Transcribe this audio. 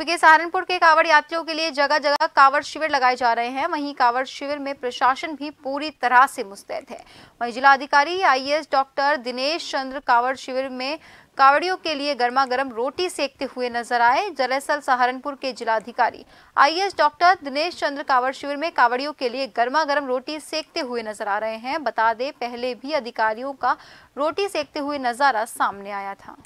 क्योंकि सहारनपुर के कावड़ यात्रियों के लिए जगह जगह कावड़ शिविर लगाए जा रहे हैं वहीं कावड़ शिविर में प्रशासन भी पूरी तरह से मुस्तैद है वहीं जिलाधिकारी आईएएस डॉक्टर दिनेश चंद्र कावड़ शिविर में कावड़ियों के लिए गर्मा गर्म रोटी सेकते हुए नजर आए दरअसल सहारनपुर के जिलाधिकारी आईएएस डॉक्टर दिनेश चंद्र कावड़ शिविर में कावड़ियों के लिए गर्मा गर्म रोटी सेकते हुए नजर आ रहे हैं बता दें पहले भी अधिकारियों का रोटी सेकते हुए नजारा सामने आया था